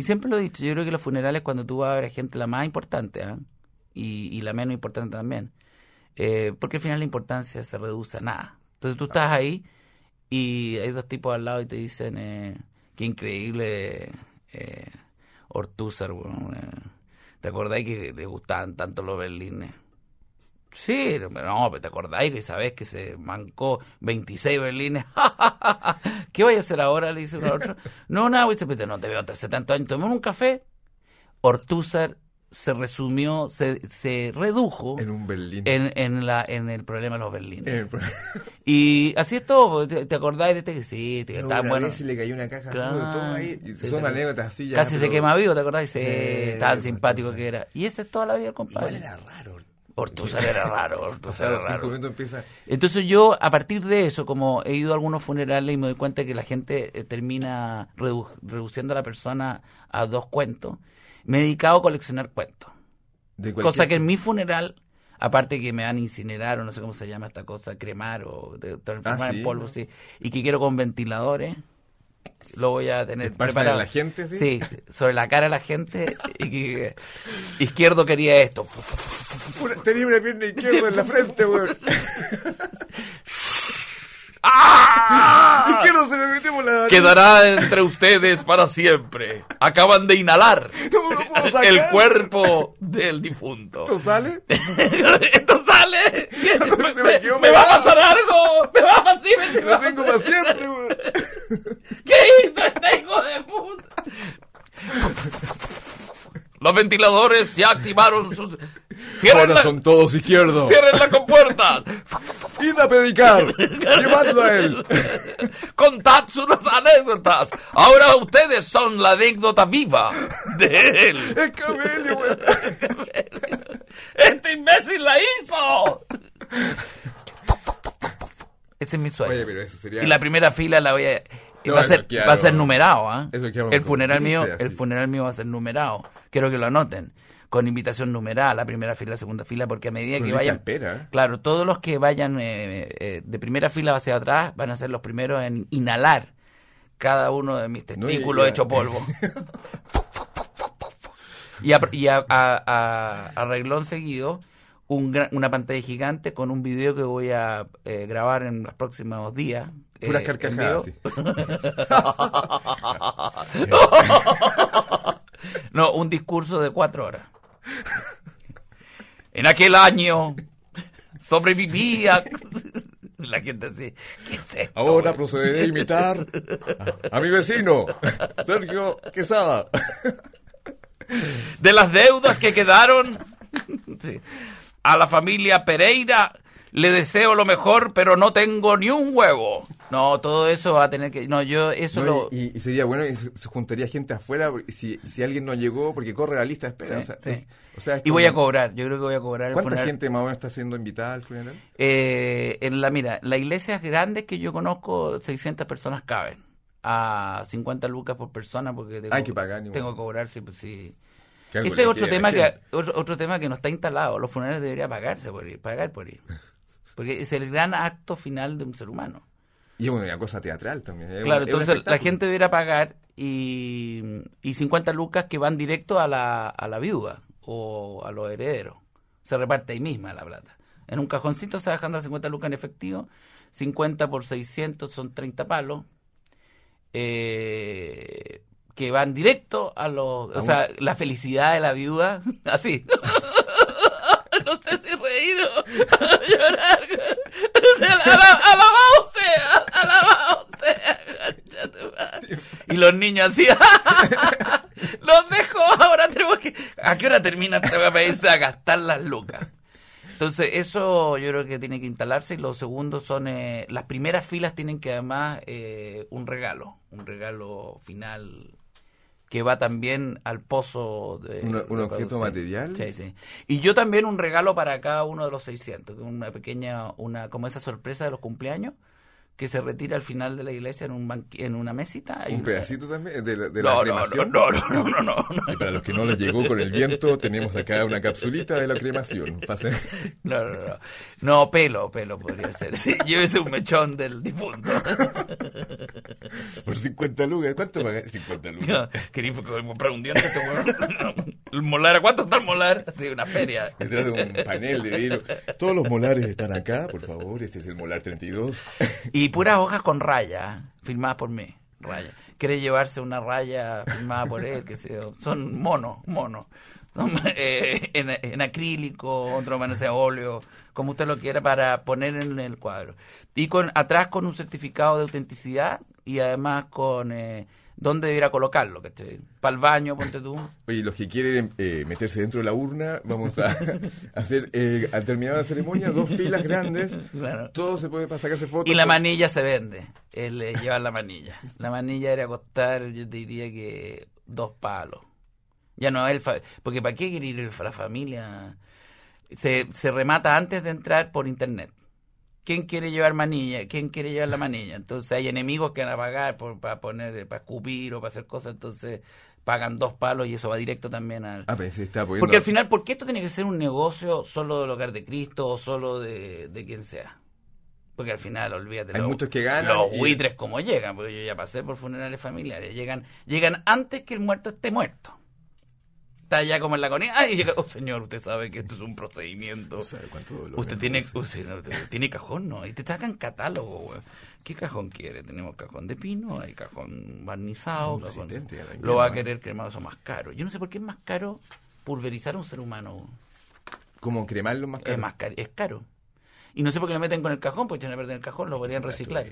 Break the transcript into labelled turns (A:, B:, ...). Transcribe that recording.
A: Y siempre lo he dicho, yo creo que los funerales cuando tú vas a ver a gente la más importante ¿ah? y, la menos importante también, eh, porque al final la importancia se reduce a nada. Entonces tú estás ahí y hay dos tipos al lado y te dicen, eh, qué increíble eh, eh, ¿te acordáis que le gustaban tanto los berlines? Sí, no, pero te acordáis que sabes que se mancó 26 berlines. ¿Qué voy a hacer ahora? Le dice uno a otro. No, nada, dice, pues, no te veo hace tantos años. Tomemos un café. Ortúzar se resumió, se, se redujo. En un Berlín. En, en, la, en el problema de los Berlín. y así es todo. Pues, ¿Te, acordás de este que sí? Este que estaba bueno. Si le cayó una caja claro, todo, ahí. son anécdotas así. casi se quema vivo, ¿te acordás? Sí, tan simpático que era. Y esa es toda la vida del compadre. Igual era raro, Ortuzar era raro, raro. Entonces yo, a partir de eso, como he ido a algunos funerales y me doy cuenta que la gente eh, termina reduciendo a la persona a dos cuentos, me he dedicado a coleccionar cuentos. ¿De cosa que en mi funeral, aparte que me van a incinerar o no sé cómo se llama esta cosa, cremar o transformar ah, en polvo, y que quiero con ventiladores, lo voy a tener preparado. la gente, ¿sí? ¿sí? sobre la cara de la gente. izquierdo quería esto. Tenía una pierna izquierda en la frente, weón. ¡Ah! Izquierdo se me metió la Quedará entre ustedes para siempre. Acaban de inhalar el cuerpo del difunto. ¿Esto sale? ¿Esto sale? ¿Me, va a pasar algo? ¿Me va a pasar? Sí, me, va tengo Los ventiladores ya activaron sus... Ahora son todos izquierdos. Cierren la compuerta. Id a predicar Llevadlo a él. Contad sus anécdotas. Ahora ustedes son la anécdota viva de él. Este imbécil la hizo. Ese es mi sueño. Y la primera fila la voy a... va, a ser, va a ser numerado, ¿eh? El funeral mío, el funeral mío va a ser numerado quiero que lo anoten, con invitación numeral, la primera fila, segunda fila, porque a medida que vayan... Claro, todos los que vayan eh, eh, de primera fila hacia atrás van a ser los primeros en inhalar cada uno de mis testículos hecho polvo. y, a, y seguido, una pantalla gigante con un video que voy a eh, grabar en los próximos días. Puras No, un discurso de cuatro horas. En aquel año sobrevivía. La gente Ahora procederé a imitar a mi vecino, Sergio Quesada. De las deudas que quedaron, a la familia Pereira le deseo lo mejor, pero no tengo ni un huevo. No, todo eso va a tener que. No, yo eso lo. Y, sería bueno, y se juntaría gente afuera si, si alguien no llegó, porque corre la lista espera. y voy a cobrar, yo creo que voy a cobrar. ¿Cuánta gente más o menos está siendo invitada al funeral? Eh, en la, mira, las iglesias grandes que yo conozco, 600 personas caben. A 50 lucas por persona, porque tengo, que, pagar, tengo que cobrar si. Pues, Ese es otro tema, que, otro, otro, tema que no está instalado. Los funerales deberían pagarse por pagar por ir. Porque es el gran acto final de un ser humano. Y es una cosa teatral también. claro, entonces la gente debiera pagar y, y 50 lucas que van directo a la, viuda o a los herederos. Se reparte ahí misma la plata. En un cajoncito se va dejando las 50 lucas en efectivo. 50 por 600 son 30 palos. Eh, que van directo a los... o sea, la felicidad de la viuda, así. no sé si reír o llorar. Y los niños así, los dejo, ahora tenemos que... ¿A qué hora termina? Te voy a pedirse a gastar las lucas. Entonces, eso yo creo que tiene que instalarse. Y los segundos son, eh, las primeras filas tienen que además eh, un regalo, un regalo final que va también al pozo. De, ¿Un, objeto material? Sí, sí. Y yo también un regalo para cada uno de los 600, una pequeña, una como esa sorpresa de los cumpleaños que se retira al final de la iglesia en un en una mesita. ¿Un pedacito también eh, de la, no, cremación? No, no, no, no, no, no, Y para los que no les llegó con el viento, tenemos acá una capsulita de la cremación. No, no, no. No, pelo, pelo podría ser. llévese un mechón del difunto. Por 50 lucas. ¿Cuánto pagas? 50 lucas. No, quería comprar un diente. ¿El molar? ¿A cuánto está el molar? Sí, una feria. Detrás de un panel de hilo. Todos los molares están acá, por favor. Este es el molar 32. Y puras hojas con raya, ¿eh? firmadas por mí. Raya. Quiere llevarse una raya firmada por él, que se, son monos, monos. en, acrílico, otro van a óleo, como usted lo quiera, para poner en el cuadro. Y con atrás con un certificado de autenticidad y además con eh, dónde ir a colocarlo, que para el baño, ponte tú. Oye, los que quieren eh, meterse dentro de la urna, vamos a, hacer, eh, al terminar la ceremonia, dos filas grandes, todo se puede para sacarse fotos. Y la manilla se vende, el eh, llevar la manilla. La manilla era costar, yo diría que dos palos ya no el porque ¿para qué quiere ir la familia? Se, se remata antes de entrar por internet. ¿Quién quiere llevar manilla? ¿Quién quiere llevar la manilla? Entonces hay enemigos que van a pagar por, para poner, para escupir o para hacer cosas, entonces pagan dos palos y eso va directo también al... Ah, porque al final, ¿por qué esto tiene que ser un negocio solo del hogar de Cristo o solo de, quien sea? Porque al final, olvídate, Hay los, muchos que ganan los buitres como llegan, porque yo ya pasé por funerales familiares, llegan, llegan antes que el muerto esté muerto está ya como en la coneja, y oh, señor, usted sabe que esto es un procedimiento. usted tiene, uh, tiene cajón, ¿no? Y te sacan catálogo, güey. ¿Qué cajón quiere? Tenemos cajón de pino, hay cajón barnizado, lo va a querer cremado, eso más caro. Yo no sé por qué es más caro pulverizar a un ser humano. ¿Como cremarlo más caro? Es más caro, es caro. Y no sé por qué lo meten con el cajón, porque si a perder el cajón lo podrían reciclar.